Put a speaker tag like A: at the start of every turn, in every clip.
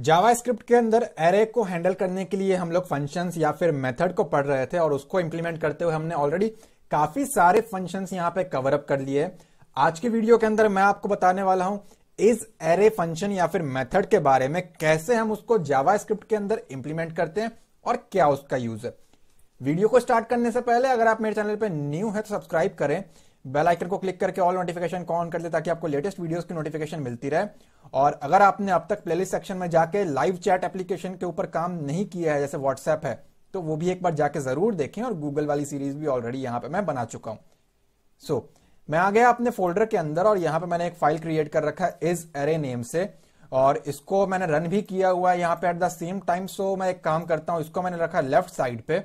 A: JavaScript के अंदर array को हैंडल करने के लिए हम लोग फंक्शंस या फिर मेथड को पढ़ रहे थे और उसको इंप्लीमेंट करते हुए हमने ऑलरेडी काफी सारे फंक्शंस यहाँ पे कवर अप कर लिए आज के वीडियो के अंदर मैं आपको बताने वाला हूं इस एरे फंक्शन या फिर मेथड के बारे में कैसे हम उसको जावास्क्रिप्ट के अंदर इंप्लीमेंट करते हैं और क्या उसका यूज है वीडियो को स्टार्ट करने से पहले अगर आप मेरे चैनल पर न्यू है तो सब्सक्राइब करें बेल आइकन को क्लिक करके ऑल नोटिफिकेशन ऑन कर दे ताकि आपको लेटेस्ट वीडियोस की नोटिफिकेशन मिलती रहे और अगर आपने अब तक प्लेलिस्ट सेक्शन में जाके लाइव चैट एप्लीकेशन के ऊपर काम नहीं किया है जैसे व्हाट्सएप है तो वो भी एक बार जाके जरूर देखें और गूगल वाली सीरीज भी ऑलरेडी यहां पर मैं बना चुका हूं सो so, मैं आ गया अपने फोल्डर के अंदर और यहां पर मैंने एक फाइल क्रिएट कर रखा है इज एरे नेम से और इसको मैंने रन भी किया हुआ है यहां पर at the same time so मैं एक काम करता हूं इसको मैंने रखा लेफ्ट साइड पे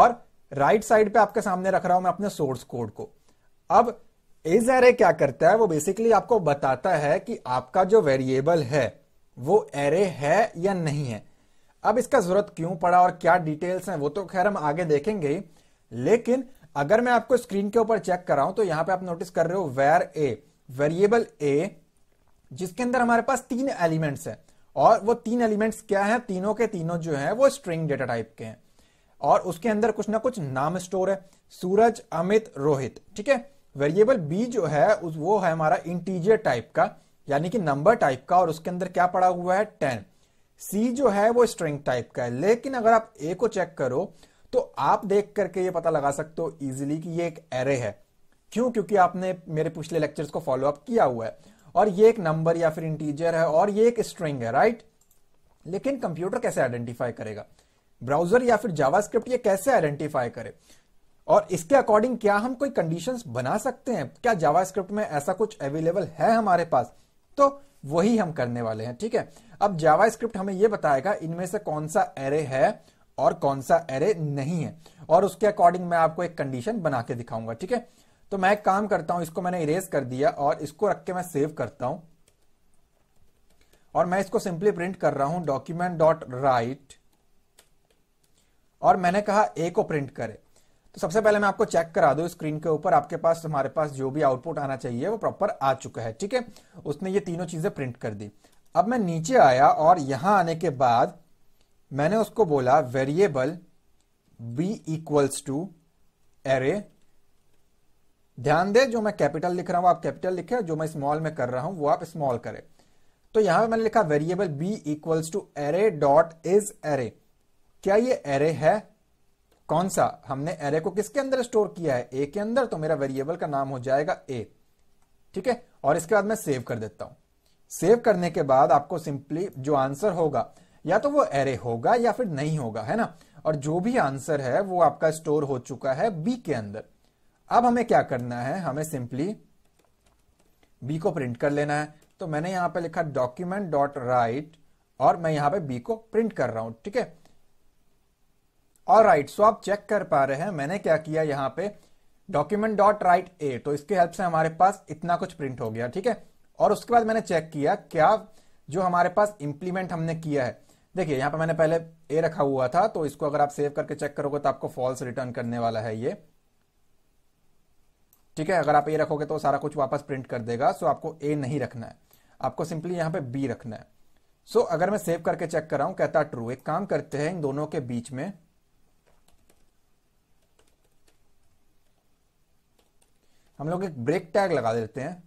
A: और राइट right साइड पे आपके सामने रख रहा हूं मैं अपने सोर्स कोड को अब एज एरे क्या करता है वो बेसिकली आपको बताता है कि आपका जो वेरिएबल है वो एरे है या नहीं है अब इसका जरूरत क्यों पड़ा और क्या डिटेल्स हैं वो तो खैर हम आगे देखेंगे लेकिन अगर मैं आपको स्क्रीन के ऊपर चेक कराऊं तो यहां पे आप नोटिस कर रहे हो वेर ए वेरिएबल ए जिसके अंदर हमारे पास तीन एलिमेंट्स हैं और वो तीन एलिमेंट्स क्या है तीनों के तीनों जो है वो स्ट्रिंग डेटा टाइप के हैं और उसके अंदर कुछ ना कुछ नाम स्टोर है सूरज अमित रोहित ठीक है वेरिएबल बी जो है उस वो है हमारा इंटीजियर टाइप का यानी कि नंबर टाइप का और उसके अंदर क्या पड़ा हुआ है टेन सी जो है वो स्ट्रिंग टाइप का है लेकिन अगर आप ए को चेक करो तो आप देख करके ये पता लगा सकते हो इजिली कि ये एक एरे है क्यों क्योंकि आपने मेरे पिछले लेक्चर्स को फॉलो अप किया हुआ है और ये एक नंबर या फिर इंटीजियर है और ये एक स्ट्रिंग है राइट लेकिन कंप्यूटर कैसे आइडेंटिफाई करेगा ब्राउजर या फिर जावास्क्रिप्ट ये कैसे आइडेंटिफाई करे और इसके अकॉर्डिंग क्या हम कोई कंडीशंस बना सकते हैं क्या जावास्क्रिप्ट में ऐसा कुछ अवेलेबल है हमारे पास तो वही हम करने वाले हैं ठीक है अब जावास्क्रिप्ट हमें यह बताएगा इनमें से कौन सा एरे है और कौन सा एरे नहीं है और उसके अकॉर्डिंग मैं आपको एक कंडीशन बना के दिखाऊंगा ठीक है तो मैं एक काम करता हूं इसको मैंने इरेज कर दिया और इसको रख के मैं सेव करता हूं और मैं इसको सिंपली प्रिंट कर रहा हूं डॉक्यूमेंट डॉट राइट और मैंने कहा ए को प्रिंट करे तो सबसे पहले मैं आपको चेक करा दू स्क्रीन के ऊपर आपके पास हमारे पास जो भी आउटपुट आना चाहिए वो प्रॉपर आ चुका है ठीक है उसने ये तीनों चीजें प्रिंट कर दी अब मैं नीचे आया और यहां आने के बाद मैंने उसको बोला variable B equals to array ध्यान दे जो मैं कैपिटल लिख रहा हूं आप कैपिटल लिखे जो मैं स्मॉल में कर रहा हूं वो आप स्मॉल करें तो यहां पे मैंने लिखा variable B equals to array dot is array क्या ये एरे है कौन सा हमने एरे को किसके अंदर स्टोर किया है ए के अंदर तो मेरा वेरिएबल का नाम हो जाएगा ए ठीक है और इसके बाद मैं सेव कर देता हूं सेव करने के बाद आपको सिंपली जो आंसर होगा या तो वो एरे होगा या फिर नहीं होगा है ना और जो भी आंसर है वो आपका स्टोर हो चुका है बी के अंदर अब हमें क्या करना है हमें सिंपली बी को प्रिंट कर लेना है तो मैंने यहां पर लिखा डॉक्यूमेंट डॉट राइट और मैं यहां पर बी को प्रिंट कर रहा हूं ठीक है और राइट सो आप चेक कर पा रहे हैं मैंने क्या किया यहाँ पे डॉक्यूमेंट डॉट राइट ए तो इसके हेल्प से हमारे पास इतना कुछ प्रिंट हो गया ठीक है और उसके बाद मैंने चेक किया क्या जो हमारे पास इंप्लीमेंट हमने किया है देखिए यहाँ पे मैंने पहले ए रखा हुआ था तो इसको अगर आप सेव करके चेक करोगे तो आपको फॉल्स रिटर्न करने वाला है ये ठीक है अगर आप ए रखोगे तो सारा कुछ वापस प्रिंट कर देगा सो आपको ए नहीं रखना है आपको सिंपली यहाँ पे बी रखना है सो अगर मैं सेव करके चेक कर रहा हूं कहता ट्रू एक काम करते हैं इन दोनों के बीच में हम लोग एक ब्रेक टैग लगा देते हैं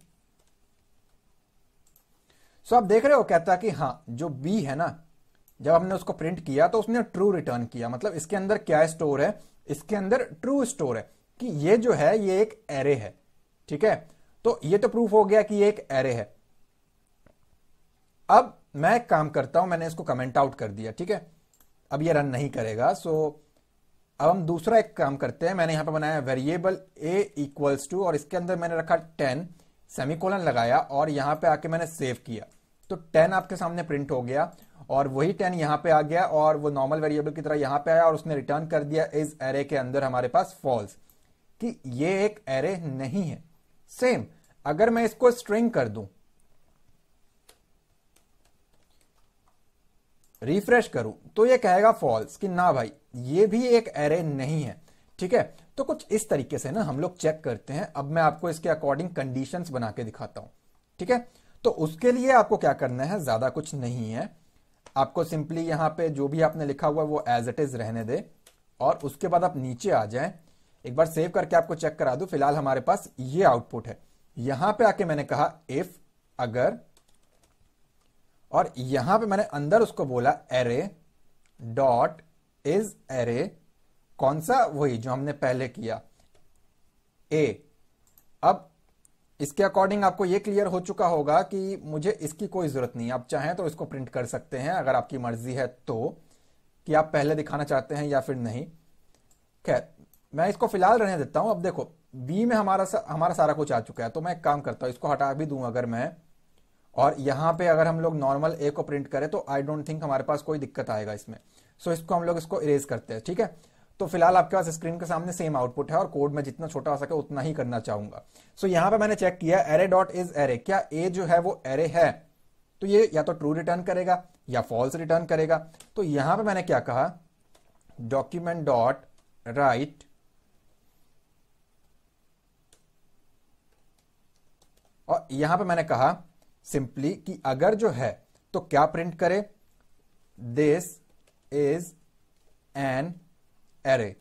A: सो आप देख रहे हो कहता कि हाँ जो बी है ना जब हमने उसको प्रिंट किया तो उसने ट्रू रिटर्न किया मतलब इसके अंदर क्या स्टोर है इसके अंदर ट्रू स्टोर है कि ये जो है ये एक एरे है ठीक है तो ये तो प्रूफ हो गया कि ये एक एरे है अब मैं काम करता हूं मैंने इसको कमेंट आउट कर दिया ठीक है अब ये रन नहीं करेगा सो so, अब हम दूसरा एक काम करते हैं मैंने यहां पर बनाया वेरिएबल ए इक्वल्स टू और इसके अंदर मैंने रखा टेन सेमिकोलन लगाया और यहां पे आके मैंने सेव किया तो टेन आपके सामने प्रिंट हो गया और वही टेन यहां पे आ गया और वो नॉर्मल वेरिएबल की तरह यहां पे आया और उसने रिटर्न कर दिया इस एरे के अंदर हमारे पास फॉल्स कि ये एक एरे नहीं है सेम अगर मैं इसको स्ट्रिंग कर दूं रिफ्रेश करूं तो ये कहेगा फॉल्स कि ना भाई ये भी एक एरे नहीं है ठीक है तो कुछ इस तरीके से ना हम लोग चेक करते हैं अब मैं आपको इसके अकॉर्डिंग कंडीशंस बना के दिखाता हूं ठीक है तो उसके लिए आपको क्या करना है ज्यादा कुछ नहीं है आपको सिंपली यहां पे जो भी आपने लिखा हुआ वो एज इट इज रहने दे और उसके बाद आप नीचे आ जाए एक बार सेव करके आपको चेक करा दू फिलहाल हमारे पास ये आउटपुट है यहां पर आके मैंने कहा इफ अगर और यहां पे मैंने अंदर उसको बोला एरे डॉट इज एरे कौन सा वही जो हमने पहले किया ए अब इसके अकॉर्डिंग आपको यह क्लियर हो चुका होगा कि मुझे इसकी कोई जरूरत नहीं आप चाहें तो इसको प्रिंट कर सकते हैं अगर आपकी मर्जी है तो कि आप पहले दिखाना चाहते हैं या फिर नहीं खैर मैं इसको फिलहाल रहने देता हूं अब देखो बी में हमारा सा, हमारा सारा कुछ आ चुका है तो मैं एक काम करता हूं इसको हटा भी दूं अगर मैं और यहां पे अगर हम लोग नॉर्मल ए को प्रिंट करें तो आई डोंट थिंक हमारे पास कोई दिक्कत आएगा इसमें सो so, इसको हम लोग इसको इरेज करते हैं ठीक है तो फिलहाल आपके पास स्क्रीन के सामने सेम आउटपुट है और कोड में जितना छोटा हो सके उतना ही करना चाहूंगा सो so, यहां पर मैंने चेक किया एरे डॉट इज एरे क्या ए जो है वो एरे है तो ये या तो ट्रू रिटर्न करेगा या फॉल्स रिटर्न करेगा तो यहां पर मैंने क्या कहा डॉक्यूमेंट डॉट राइट और यहां पे मैंने कहा सिंपली कि अगर जो है तो क्या प्रिंट करे दिस इज एन एरे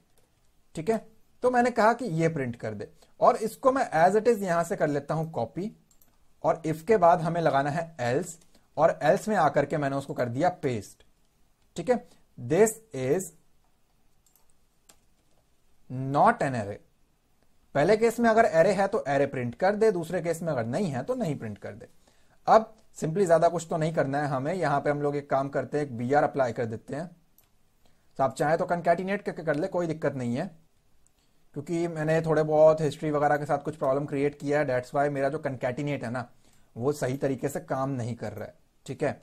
A: ठीक है तो मैंने कहा कि ये प्रिंट कर दे और इसको मैं एज इट इज यहां से कर लेता हूं कॉपी और इफ के बाद हमें लगाना है एल्स और एल्स में आकर के मैंने उसको कर दिया पेस्ट ठीक है this is not an array पहले केस में अगर एरे है तो एरे प्रिंट कर दे दूसरे केस में अगर नहीं है तो नहीं प्रिंट कर दे अब सिंपली ज्यादा कुछ तो नहीं करना है हमें यहां पे हम लोग एक काम करते हैं एक बी आर अप्लाई कर देते हैं तो आप चाहें तो कंकैटिनेट करके कर ले कोई दिक्कत नहीं है क्योंकि मैंने थोड़े बहुत हिस्ट्री वगैरह के साथ कुछ प्रॉब्लम क्रिएट किया है डेट्स वाई मेरा जो कंकैटिनेट है ना वो सही तरीके से काम नहीं कर रहा है ठीक है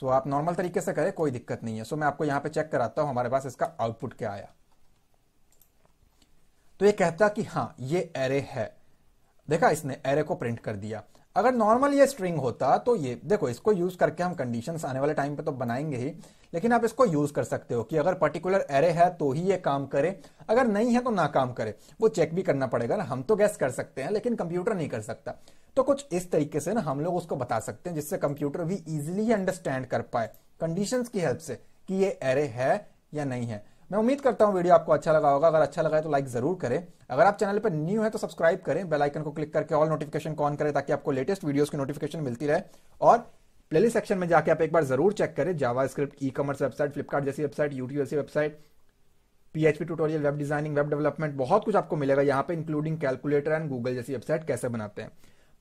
A: सो आप नॉर्मल तरीके से करें कोई दिक्कत नहीं है सो मैं आपको यहां पर चेक कराता हूं हमारे पास इसका आउटपुट क्या आया तो ये कहता कि हाँ ये एरे है देखा इसने एरे को प्रिंट कर दिया अगर नॉर्मल ये स्ट्रिंग होता तो ये देखो इसको यूज करके हम कंडीशन आने वाले टाइम पे तो बनाएंगे ही लेकिन आप इसको यूज कर सकते हो कि अगर पर्टिकुलर एरे है तो ही ये काम करे अगर नहीं है तो ना काम करे वो चेक भी करना पड़ेगा ना हम तो गैस कर सकते हैं लेकिन कंप्यूटर नहीं कर सकता तो कुछ इस तरीके से ना हम लोग उसको बता सकते हैं जिससे कंप्यूटर भी इजिली अंडरस्टैंड कर पाए कंडीशन की हेल्प से कि ये एरे है या नहीं है मैं उम्मीद करता हूं वीडियो आपको अच्छा लगा होगा अगर अच्छा लगा है तो लाइक जरूर करें अगर आप चैनल पर न्यू है तो सब्सक्राइब करें बेल आइकन को क्लिक करके ऑल नोटिफिकेशन ऑन करें ताकि आपको लेटेस्ट वीडियोस की नोटिफिकेशन मिलती रहे और प्लेलिस्ट सेक्शन में जाकर आप एक बार जरूर चेक करें JavaScript e commerce website Flipkart जैसी वेबसाइट यूट्यूब जैसी website PHP tutorial web designing web development बहुत कुछ आपको मिलेगा यहाँ पे इंक्लूडिंग कैलकुलेटर एंड गूगल जैसी वेबसाइट कैसे बनाते हैं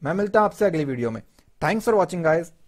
A: मैं मिलता हूं आपसे अगली वीडियो में थैंक्स फॉर वॉचिंग गाइज